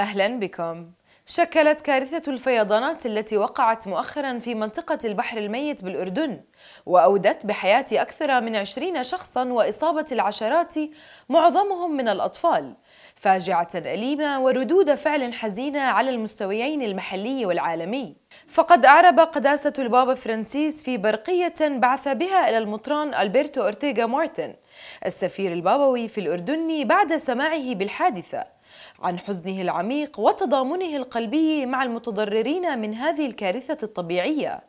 أهلا بكم شكلت كارثة الفيضانات التي وقعت مؤخرا في منطقة البحر الميت بالأردن وأودت بحياة أكثر من عشرين شخصا وإصابة العشرات معظمهم من الأطفال فاجعة أليمة وردود فعل حزينة على المستويين المحلي والعالمي فقد أعرب قداسة البابا فرانسيس في برقية بعث بها إلى المطران ألبرتو أورتيغا مارتن السفير البابوي في الأردن بعد سماعه بالحادثة عن حزنه العميق وتضامنه القلبي مع المتضررين من هذه الكارثة الطبيعية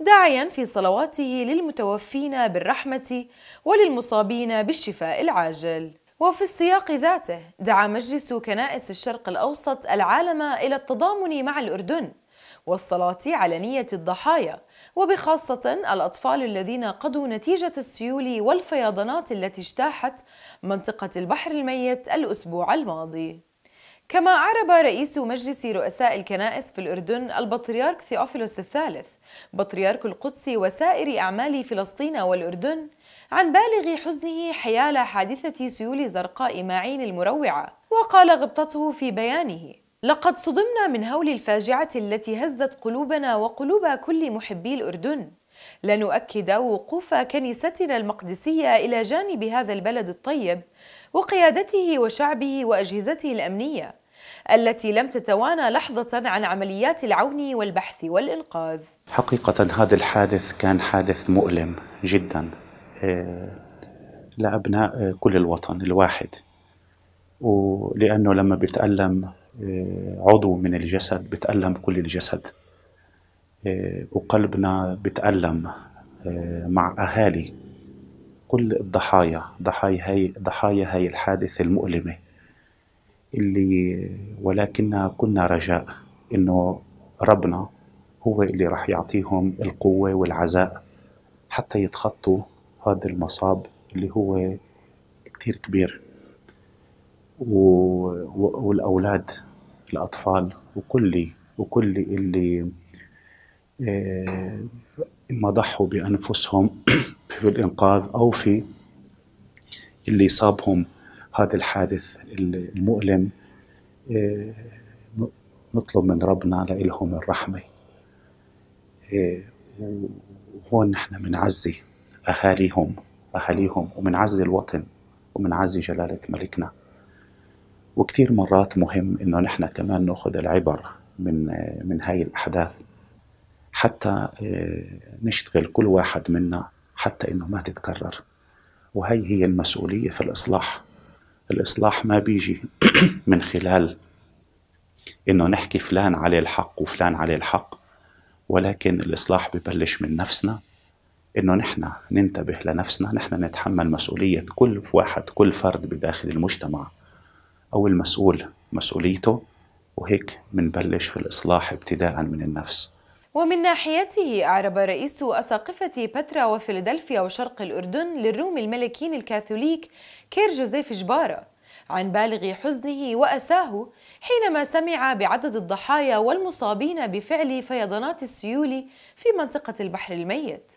داعيا في صلواته للمتوفين بالرحمة وللمصابين بالشفاء العاجل وفي السياق ذاته دعا مجلس كنائس الشرق الأوسط العالم إلى التضامن مع الأردن والصلاة على نية الضحايا وبخاصة الأطفال الذين قضوا نتيجة السيول والفيضانات التي اجتاحت منطقة البحر الميت الأسبوع الماضي كما أعرب رئيس مجلس رؤساء الكنائس في الأردن البطريرك ثيوفيلوس الثالث بطريرك القدس وسائر أعمال فلسطين والأردن عن بالغ حزنه حيال حادثة سيول زرقاء ماعين المروعة وقال غبطته في بيانه لقد صدمنا من هول الفاجعة التي هزت قلوبنا وقلوب كل محبي الأردن لنؤكد وقوف كنيستنا المقدسية إلى جانب هذا البلد الطيب وقيادته وشعبه وأجهزته الأمنية التي لم تتوانى لحظة عن عمليات العون والبحث والإنقاذ حقيقة هذا الحادث كان حادث مؤلم جدا آه، لأبناء كل الوطن الواحد ولأنه لما بتألم آه، عضو من الجسد بتألم كل الجسد آه، وقلبنا بتألم آه، مع أهالي كل الضحايا ضحايا هاي ضحايا هاي الحادثة المؤلمة اللي ولكننا كنا رجاء إنه ربنا هو اللي راح يعطيهم القوة والعزاء حتى يتخطوا هذا المصاب اللي هو كتير كبير والاولاد الاطفال وكل وكل اللي آه، ما ضحوا بانفسهم في الانقاذ او في اللي صابهم هذا الحادث المؤلم آه، نطلب من ربنا لهم الرحمه آه، وهون نحن بنعزي اهاليهم اهاليهم وبنعزي الوطن وبنعزي جلاله ملكنا وكثير مرات مهم انه نحن كمان ناخذ العبر من من هاي الاحداث حتى آه، نشتغل كل واحد منا حتى انه ما تتكرر وهي هي المسؤوليه في الاصلاح الاصلاح ما بيجي من خلال انه نحكي فلان عليه الحق وفلان عليه الحق ولكن الاصلاح ببلش من نفسنا انه نحن ننتبه لنفسنا نحن نتحمل مسؤوليه كل واحد كل فرد بداخل المجتمع أو المسؤول مسؤوليته وهيك منبلش في الإصلاح ابتداء من النفس ومن ناحيته أعرب رئيس أساقفة بترا وفيلادلفيا وشرق الأردن للروم الملكين الكاثوليك كير جوزيف جبارة عن بالغ حزنه وأساه حينما سمع بعدد الضحايا والمصابين بفعل فيضانات السيول في منطقة البحر الميت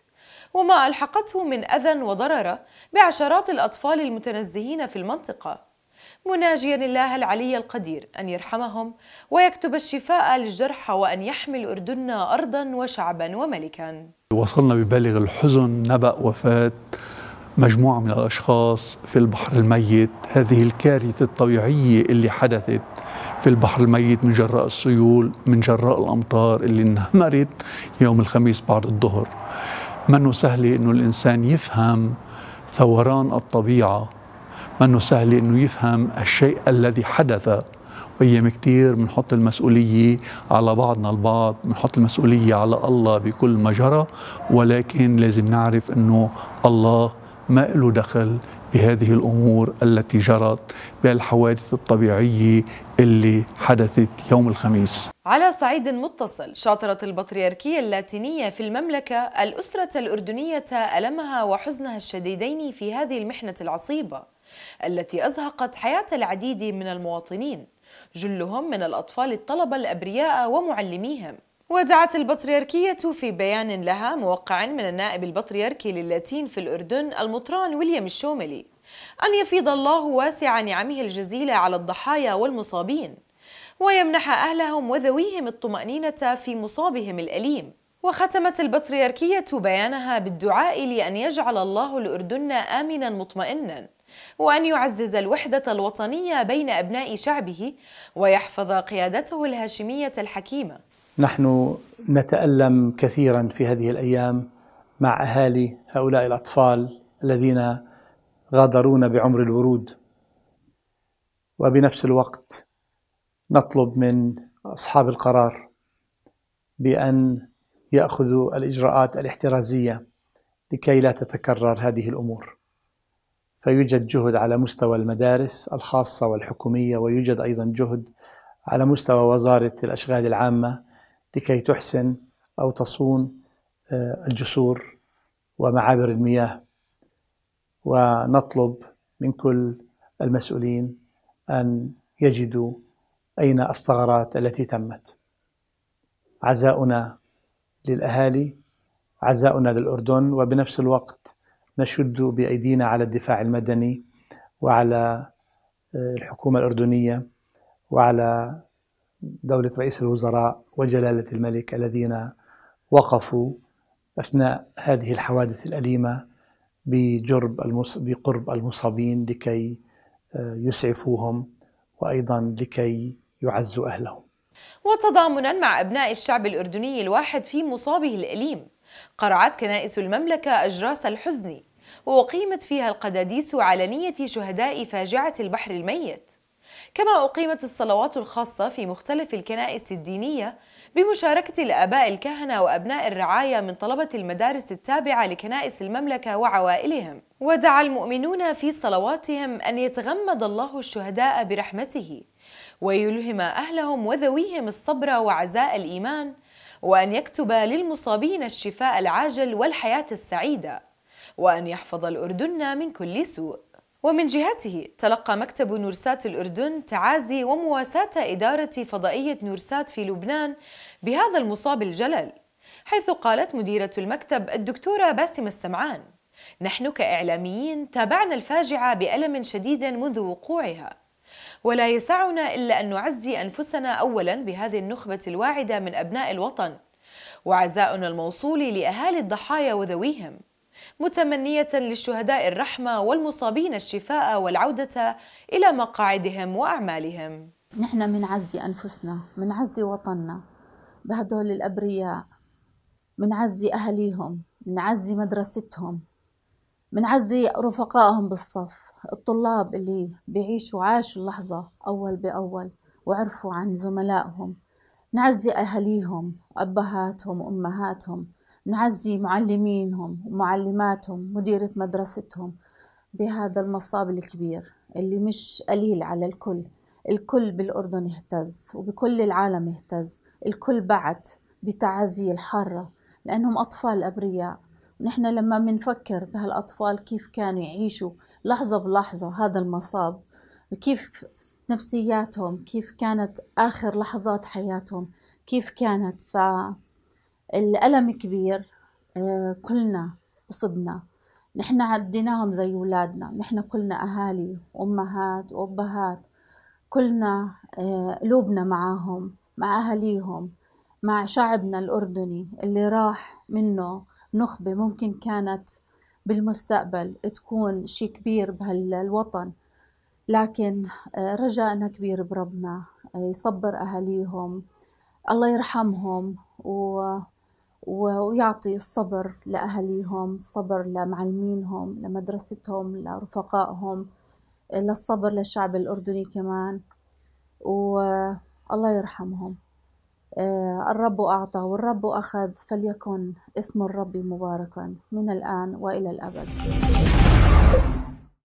وما ألحقته من أذى وضرر بعشرات الأطفال المتنزهين في المنطقة مناجيا الله العلي القدير أن يرحمهم ويكتب الشفاء للجرحى وأن يحمل أردننا أرضا وشعبا وملكا وصلنا ببالغ الحزن نبأ وفاة مجموعة من الأشخاص في البحر الميت هذه الكارثة الطبيعية اللي حدثت في البحر الميت من جراء السيول من جراء الأمطار اللي انهمرت يوم الخميس بعد الظهر منه سهل أنه الإنسان يفهم ثوران الطبيعة منه سهل انه يفهم الشيء الذي حدث وايام كثير بنحط المسؤوليه على بعضنا البعض بنحط المسؤوليه على الله بكل ما جرى ولكن لازم نعرف انه الله ما له دخل بهذه الامور التي جرت بالحوادث الطبيعيه اللي حدثت يوم الخميس. على صعيد متصل شاطرت البطريركيه اللاتينيه في المملكه الاسره الاردنيه المها وحزنها الشديدين في هذه المحنه العصيبه. التي أزهقت حياة العديد من المواطنين جلهم من الأطفال الطلبة الأبرياء ومعلميهم ودعت البطريركية في بيان لها موقع من النائب البطريركي للاتين في الأردن المطران ويليام الشوملي أن يفيض الله واسع نعمه الجزيلة على الضحايا والمصابين ويمنح أهلهم وذويهم الطمأنينة في مصابهم الأليم وختمت البطريركية بيانها بالدعاء لأن يجعل الله الأردن آمنا مطمئنا وأن يعزز الوحدة الوطنية بين أبناء شعبه ويحفظ قيادته الهاشمية الحكيمة نحن نتألم كثيرا في هذه الأيام مع أهالي هؤلاء الأطفال الذين غادرونا بعمر الورود وبنفس الوقت نطلب من أصحاب القرار بأن يأخذوا الإجراءات الاحترازية لكي لا تتكرر هذه الأمور فيوجد جهد على مستوى المدارس الخاصة والحكومية ويوجد أيضا جهد على مستوى وزارة الأشغال العامة لكي تحسن أو تصون آه، الجسور ومعابر المياه ونطلب من كل المسؤولين أن يجدوا أين الثغرات التي تمت عزاؤنا للأهالي عزاؤنا للأردن وبنفس الوقت نشد بايدينا على الدفاع المدني وعلى آه، الحكومه الاردنيه وعلى دوله رئيس الوزراء وجلاله الملك الذين وقفوا اثناء هذه الحوادث الاليمه بجرب المص... بقرب المصابين لكي آه، يسعفوهم وايضا لكي يعزوا اهلهم. وتضامنا مع ابناء الشعب الاردني الواحد في مصابه الاليم قرعت كنائس المملكة أجراس الحزن وأقيمت فيها القداديس علنية شهداء فاجعة البحر الميت كما أقيمت الصلوات الخاصة في مختلف الكنائس الدينية بمشاركة الآباء الكهنة وأبناء الرعاية من طلبة المدارس التابعة لكنائس المملكة وعوائلهم ودعا المؤمنون في صلواتهم أن يتغمد الله الشهداء برحمته ويلهم أهلهم وذويهم الصبر وعزاء الإيمان وأن يكتب للمصابين الشفاء العاجل والحياة السعيدة وأن يحفظ الأردن من كل سوء ومن جهته تلقى مكتب نورسات الأردن تعازي ومواساة إدارة فضائية نورسات في لبنان بهذا المصاب الجلل حيث قالت مديرة المكتب الدكتورة باسم السمعان نحن كإعلاميين تابعنا الفاجعة بألم شديد منذ وقوعها ولا يسعنا إلا أن نعزي أنفسنا أولا بهذه النخبة الواعدة من أبناء الوطن وعزاؤنا الموصول لأهالي الضحايا وذويهم متمنية للشهداء الرحمة والمصابين الشفاء والعودة إلى مقاعدهم وأعمالهم نحن منعزي أنفسنا منعزي وطننا بهدول الأبرياء منعزي أهليهم منعزي مدرستهم بنعزي رفقائهم بالصف الطلاب اللي بيعيشوا عاشوا اللحظة أول بأول وعرفوا عن زملائهم نعزي أهاليهم أبهاتهم وأمهاتهم نعزي معلمينهم ومعلماتهم مديرة مدرستهم بهذا المصاب الكبير اللي مش قليل على الكل الكل بالأردن اهتز وبكل العالم اهتز الكل بعت بتعازي الحارة لأنهم أطفال أبرياء نحن لما بنفكر بهالأطفال كيف كانوا يعيشوا لحظة بلحظة هذا المصاب وكيف نفسياتهم كيف كانت آخر لحظات حياتهم كيف كانت فالألم كبير آه، كلنا أصبنا نحن عديناهم زي ولادنا نحن كلنا أهالي وأمهات وأبهات كلنا آه، قلوبنا معاهم مع أهاليهم مع شعبنا الأردني اللي راح منه نخبة ممكن كانت بالمستقبل تكون شيء كبير بهالوطن لكن آه، رجاءنا كبير بربنا آه، يصبر أهاليهم الله يرحمهم و... ويعطي الصبر لأهاليهم الصبر لمعلمينهم لمدرستهم لرفقائهم للصبر للشعب الأردني كمان والله يرحمهم آه، الرب أعطى والرب أخذ فليكن اسم الرب مباركا من الآن وإلى الأبد